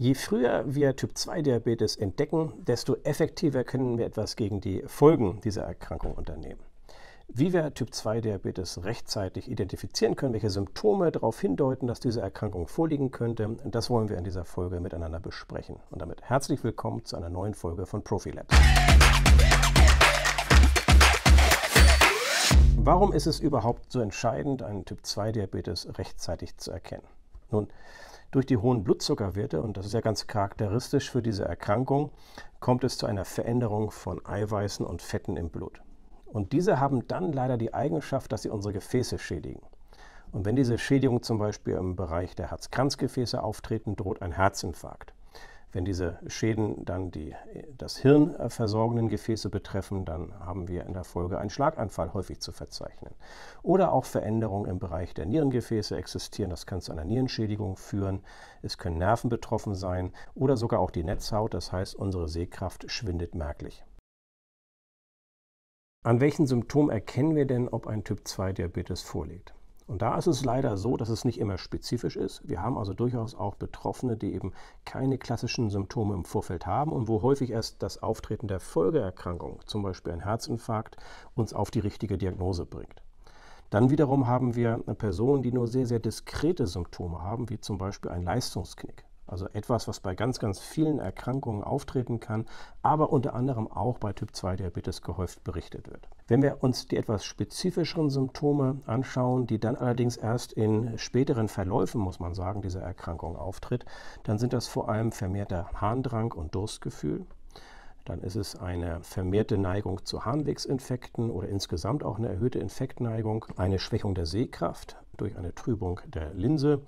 Je früher wir Typ-2-Diabetes entdecken, desto effektiver können wir etwas gegen die Folgen dieser Erkrankung unternehmen. Wie wir Typ-2-Diabetes rechtzeitig identifizieren können, welche Symptome darauf hindeuten, dass diese Erkrankung vorliegen könnte, das wollen wir in dieser Folge miteinander besprechen. Und damit herzlich willkommen zu einer neuen Folge von Profilab. Warum ist es überhaupt so entscheidend, einen Typ-2-Diabetes rechtzeitig zu erkennen? Nun, durch die hohen Blutzuckerwerte, und das ist ja ganz charakteristisch für diese Erkrankung, kommt es zu einer Veränderung von Eiweißen und Fetten im Blut. Und diese haben dann leider die Eigenschaft, dass sie unsere Gefäße schädigen. Und wenn diese Schädigung zum Beispiel im Bereich der Herz-Kranzgefäße auftreten, droht ein Herzinfarkt. Wenn diese Schäden dann die, das Hirn äh, versorgenden Gefäße betreffen, dann haben wir in der Folge einen Schlaganfall häufig zu verzeichnen. Oder auch Veränderungen im Bereich der Nierengefäße existieren. Das kann zu einer Nierenschädigung führen. Es können Nerven betroffen sein oder sogar auch die Netzhaut. Das heißt, unsere Sehkraft schwindet merklich. An welchen Symptomen erkennen wir denn, ob ein Typ-2-Diabetes vorliegt? Und da ist es leider so, dass es nicht immer spezifisch ist. Wir haben also durchaus auch Betroffene, die eben keine klassischen Symptome im Vorfeld haben und wo häufig erst das Auftreten der Folgeerkrankung, zum Beispiel ein Herzinfarkt, uns auf die richtige Diagnose bringt. Dann wiederum haben wir Personen, die nur sehr, sehr diskrete Symptome haben, wie zum Beispiel ein Leistungsknick. Also etwas, was bei ganz, ganz vielen Erkrankungen auftreten kann, aber unter anderem auch bei Typ-2-Diabetes gehäuft berichtet wird. Wenn wir uns die etwas spezifischeren Symptome anschauen, die dann allerdings erst in späteren Verläufen, muss man sagen, dieser Erkrankung auftritt, dann sind das vor allem vermehrter Harndrang und Durstgefühl. Dann ist es eine vermehrte Neigung zu Harnwegsinfekten oder insgesamt auch eine erhöhte Infektneigung, eine Schwächung der Sehkraft durch eine Trübung der Linse,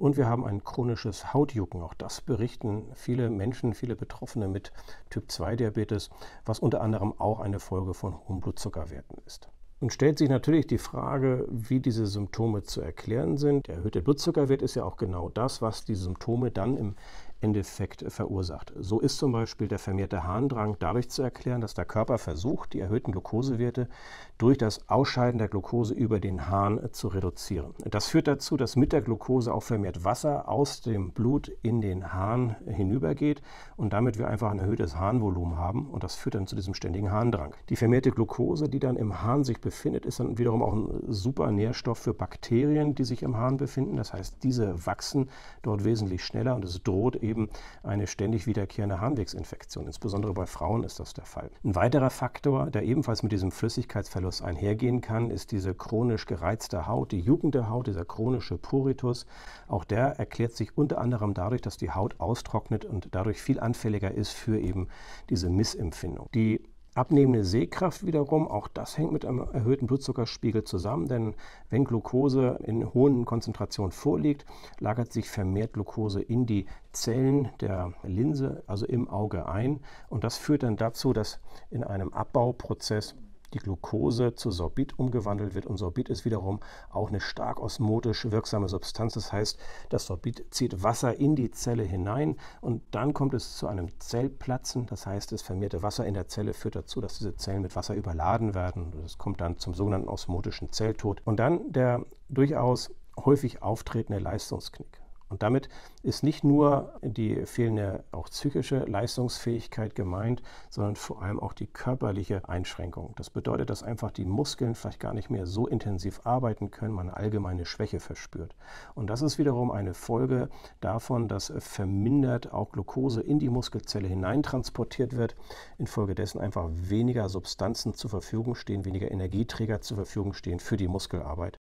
und wir haben ein chronisches Hautjucken. Auch das berichten viele Menschen, viele Betroffene mit Typ-2-Diabetes, was unter anderem auch eine Folge von hohen Blutzuckerwerten ist. Und stellt sich natürlich die Frage, wie diese Symptome zu erklären sind. Der erhöhte Blutzuckerwert ist ja auch genau das, was die Symptome dann im Endeffekt verursacht. So ist zum Beispiel der vermehrte Harndrang dadurch zu erklären, dass der Körper versucht, die erhöhten Glukosewerte durch das Ausscheiden der Glukose über den Harn zu reduzieren. Das führt dazu, dass mit der Glukose auch vermehrt Wasser aus dem Blut in den Harn hinübergeht und damit wir einfach ein erhöhtes Harnvolumen haben und das führt dann zu diesem ständigen Harndrang. Die vermehrte Glukose, die dann im Harn sich befindet, ist dann wiederum auch ein super Nährstoff für Bakterien, die sich im Harn befinden. Das heißt, diese wachsen dort wesentlich schneller und es droht eben eben eine ständig wiederkehrende Harnwegsinfektion. Insbesondere bei Frauen ist das der Fall. Ein weiterer Faktor, der ebenfalls mit diesem Flüssigkeitsverlust einhergehen kann, ist diese chronisch gereizte Haut, die Jugend der Haut, dieser chronische Puritus. Auch der erklärt sich unter anderem dadurch, dass die Haut austrocknet und dadurch viel anfälliger ist für eben diese Missempfindung. Die Abnehmende Sehkraft wiederum, auch das hängt mit einem erhöhten Blutzuckerspiegel zusammen, denn wenn Glucose in hohen Konzentrationen vorliegt, lagert sich vermehrt Glucose in die Zellen der Linse, also im Auge ein. Und das führt dann dazu, dass in einem Abbauprozess die Glucose zu Sorbit umgewandelt wird. Und Sorbit ist wiederum auch eine stark osmotisch wirksame Substanz. Das heißt, das Sorbit zieht Wasser in die Zelle hinein und dann kommt es zu einem Zellplatzen. Das heißt, das vermehrte Wasser in der Zelle führt dazu, dass diese Zellen mit Wasser überladen werden. Das kommt dann zum sogenannten osmotischen Zelltod. Und dann der durchaus häufig auftretende Leistungsknick. Und damit ist nicht nur die fehlende auch psychische Leistungsfähigkeit gemeint, sondern vor allem auch die körperliche Einschränkung. Das bedeutet, dass einfach die Muskeln vielleicht gar nicht mehr so intensiv arbeiten können, man allgemeine Schwäche verspürt. Und das ist wiederum eine Folge davon, dass vermindert auch Glucose in die Muskelzelle hineintransportiert wird, infolgedessen einfach weniger Substanzen zur Verfügung stehen, weniger Energieträger zur Verfügung stehen für die Muskelarbeit.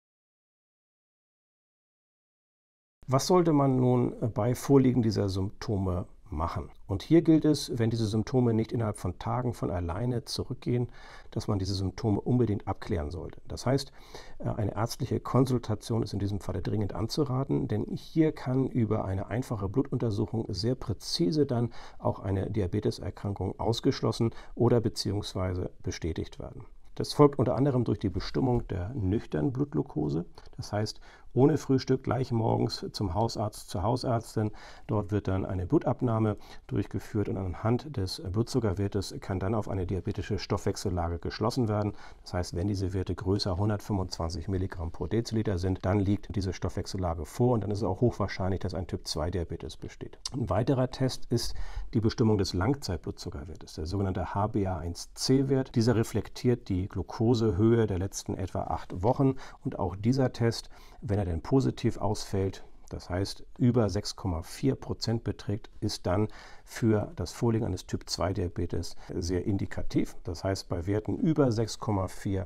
Was sollte man nun äh, bei Vorliegen dieser Symptome machen? Und hier gilt es, wenn diese Symptome nicht innerhalb von Tagen von alleine zurückgehen, dass man diese Symptome unbedingt abklären sollte. Das heißt, äh, eine ärztliche Konsultation ist in diesem Falle dringend anzuraten, denn hier kann über eine einfache Blutuntersuchung sehr präzise dann auch eine Diabeteserkrankung ausgeschlossen oder beziehungsweise bestätigt werden. Das folgt unter anderem durch die Bestimmung der nüchternen Blutglucose. Das heißt, ohne Frühstück gleich morgens zum Hausarzt, zur Hausärztin. Dort wird dann eine Blutabnahme durchgeführt und anhand des Blutzuckerwertes kann dann auf eine diabetische Stoffwechsellage geschlossen werden. Das heißt, wenn diese Werte größer 125 Milligramm pro Deziliter sind, dann liegt diese Stoffwechsellage vor und dann ist es auch hochwahrscheinlich, dass ein Typ-2-Diabetes besteht. Ein weiterer Test ist die Bestimmung des Langzeitblutzuckerwertes, der sogenannte HbA1c-Wert. Dieser reflektiert die Glukosehöhe der letzten etwa acht Wochen und auch dieser Test, wenn er er denn positiv ausfällt, das heißt über 6,4 Prozent beträgt, ist dann für das Vorliegen eines Typ-2-Diabetes sehr indikativ. Das heißt, bei Werten über 6,4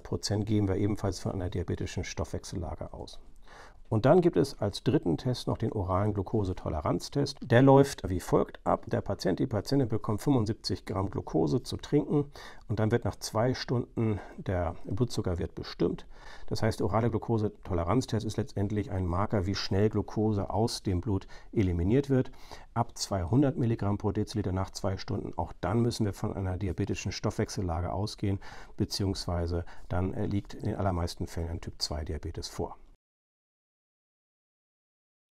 Prozent gehen wir ebenfalls von einer diabetischen Stoffwechsellage aus. Und dann gibt es als dritten Test noch den oralen Glukosetoleranztest. Der läuft wie folgt ab. Der Patient, die Patientin bekommt 75 Gramm Glukose zu trinken und dann wird nach zwei Stunden der Blutzuckerwert bestimmt. Das heißt, der orale Glukosetoleranztest ist letztendlich ein Marker, wie schnell Glukose aus dem Blut eliminiert wird. Ab 200 Milligramm pro Deziliter nach zwei Stunden, auch dann müssen wir von einer diabetischen Stoffwechsellage ausgehen, beziehungsweise dann äh, liegt in den allermeisten Fällen ein Typ-2-Diabetes vor.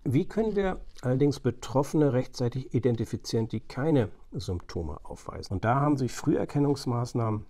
Wie können wir allerdings Betroffene rechtzeitig identifizieren, die keine Symptome aufweisen? Und da haben sich Früherkennungsmaßnahmen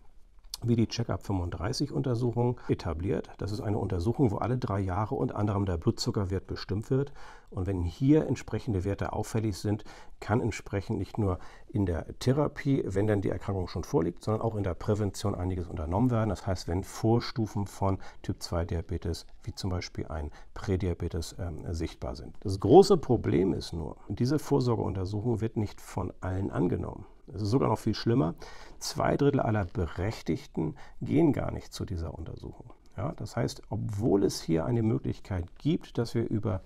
wie die Checkup 35-Untersuchung etabliert. Das ist eine Untersuchung, wo alle drei Jahre unter anderem der Blutzuckerwert bestimmt wird. Und wenn hier entsprechende Werte auffällig sind, kann entsprechend nicht nur in der Therapie, wenn dann die Erkrankung schon vorliegt, sondern auch in der Prävention einiges unternommen werden. Das heißt, wenn Vorstufen von Typ-2-Diabetes, wie zum Beispiel ein Prädiabetes, äh, sichtbar sind. Das große Problem ist nur, diese Vorsorgeuntersuchung wird nicht von allen angenommen. Es ist sogar noch viel schlimmer. Zwei Drittel aller Berechtigten gehen gar nicht zu dieser Untersuchung. Ja, das heißt, obwohl es hier eine Möglichkeit gibt, dass wir über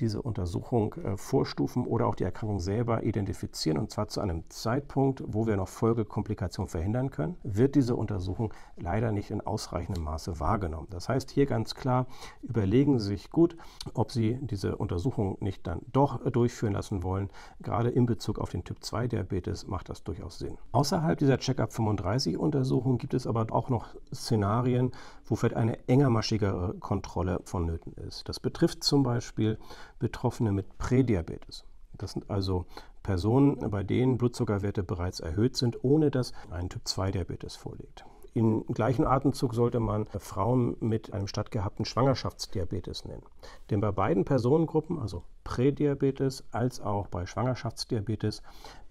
diese Untersuchung äh, vorstufen oder auch die Erkrankung selber identifizieren und zwar zu einem Zeitpunkt, wo wir noch Folgekomplikationen verhindern können, wird diese Untersuchung leider nicht in ausreichendem Maße wahrgenommen. Das heißt hier ganz klar, überlegen Sie sich gut, ob Sie diese Untersuchung nicht dann doch durchführen lassen wollen. Gerade in Bezug auf den Typ-2-Diabetes macht das durchaus Sinn. Außerhalb dieser Checkup 35-Untersuchung gibt es aber auch noch Szenarien, wo vielleicht eine engermaschigere Kontrolle vonnöten ist. Das betrifft zum Beispiel Betroffene mit Prädiabetes. Das sind also Personen, bei denen Blutzuckerwerte bereits erhöht sind, ohne dass ein Typ-2-Diabetes vorliegt. Im gleichen Atemzug sollte man Frauen mit einem stattgehabten Schwangerschaftsdiabetes nennen. Denn bei beiden Personengruppen, also Prädiabetes als auch bei Schwangerschaftsdiabetes,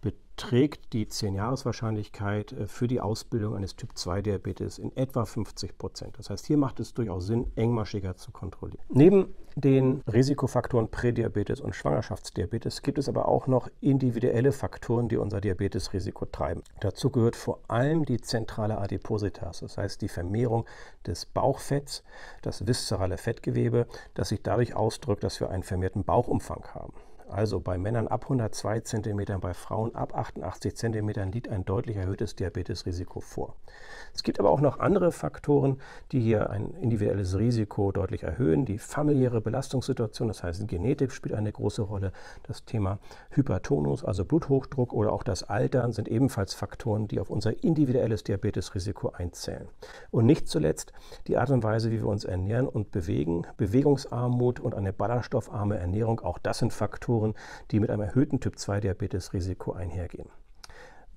beträgt die 10-Jahres-Wahrscheinlichkeit äh, für die Ausbildung eines Typ-2-Diabetes in etwa 50 Prozent. Das heißt, hier macht es durchaus Sinn, engmaschiger zu kontrollieren. Neben den Risikofaktoren Prädiabetes und Schwangerschaftsdiabetes gibt es aber auch noch individuelle Faktoren, die unser Diabetesrisiko treiben. Dazu gehört vor allem die zentrale Adipositas, das heißt die Vermehrung des Bauchfetts, das viszerale Fettgewebe, das sich dadurch ausdrückt, dass wir einen vermehrten Bauchumfang haben. Also bei Männern ab 102 cm, bei Frauen ab 88 cm liegt ein deutlich erhöhtes Diabetesrisiko vor. Es gibt aber auch noch andere Faktoren, die hier ein individuelles Risiko deutlich erhöhen. Die familiäre Belastungssituation, das heißt Genetik spielt eine große Rolle. Das Thema Hypertonus, also Bluthochdruck oder auch das Altern sind ebenfalls Faktoren, die auf unser individuelles Diabetesrisiko einzählen. Und nicht zuletzt die Art und Weise, wie wir uns ernähren und bewegen, Bewegungsarmut und eine ballerstoffarme Ernährung, auch das sind Faktoren, Faktoren, die mit einem erhöhten Typ-2-Diabetes-Risiko einhergehen.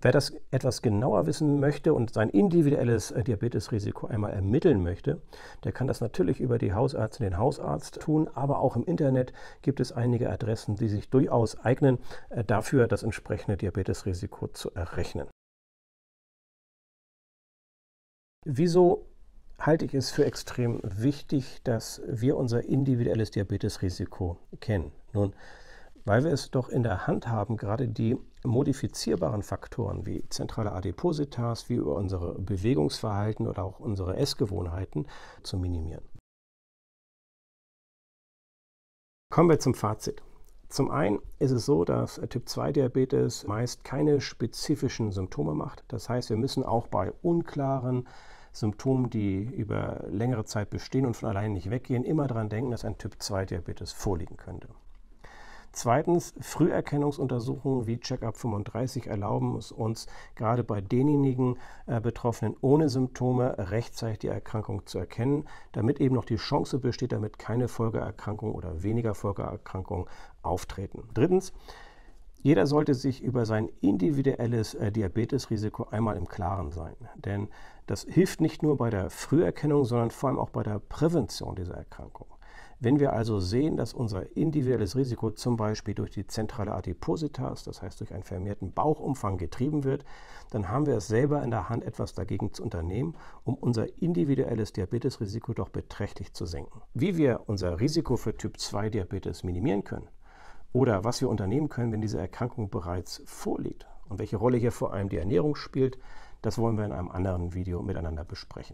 Wer das etwas genauer wissen möchte und sein individuelles äh, Diabetesrisiko einmal ermitteln möchte, der kann das natürlich über die Hausärztin, den Hausarzt tun, aber auch im Internet gibt es einige Adressen, die sich durchaus eignen, äh, dafür das entsprechende Diabetesrisiko zu errechnen. Wieso halte ich es für extrem wichtig, dass wir unser individuelles Diabetesrisiko kennen? Nun, weil wir es doch in der Hand haben, gerade die modifizierbaren Faktoren wie zentrale Adipositas, wie über unsere Bewegungsverhalten oder auch unsere Essgewohnheiten zu minimieren. Kommen wir zum Fazit. Zum einen ist es so, dass Typ-2-Diabetes meist keine spezifischen Symptome macht. Das heißt, wir müssen auch bei unklaren Symptomen, die über längere Zeit bestehen und von allein nicht weggehen, immer daran denken, dass ein Typ-2-Diabetes vorliegen könnte. Zweitens, Früherkennungsuntersuchungen wie Checkup 35 erlauben es uns, gerade bei denjenigen äh, Betroffenen ohne Symptome rechtzeitig die Erkrankung zu erkennen, damit eben noch die Chance besteht, damit keine Folgeerkrankungen oder weniger Folgeerkrankungen auftreten. Drittens, jeder sollte sich über sein individuelles äh, Diabetesrisiko einmal im Klaren sein. Denn das hilft nicht nur bei der Früherkennung, sondern vor allem auch bei der Prävention dieser Erkrankung. Wenn wir also sehen, dass unser individuelles Risiko zum Beispiel durch die zentrale Adipositas, das heißt durch einen vermehrten Bauchumfang getrieben wird, dann haben wir es selber in der Hand, etwas dagegen zu unternehmen, um unser individuelles Diabetesrisiko doch beträchtlich zu senken. Wie wir unser Risiko für Typ-2-Diabetes minimieren können oder was wir unternehmen können, wenn diese Erkrankung bereits vorliegt und welche Rolle hier vor allem die Ernährung spielt, das wollen wir in einem anderen Video miteinander besprechen.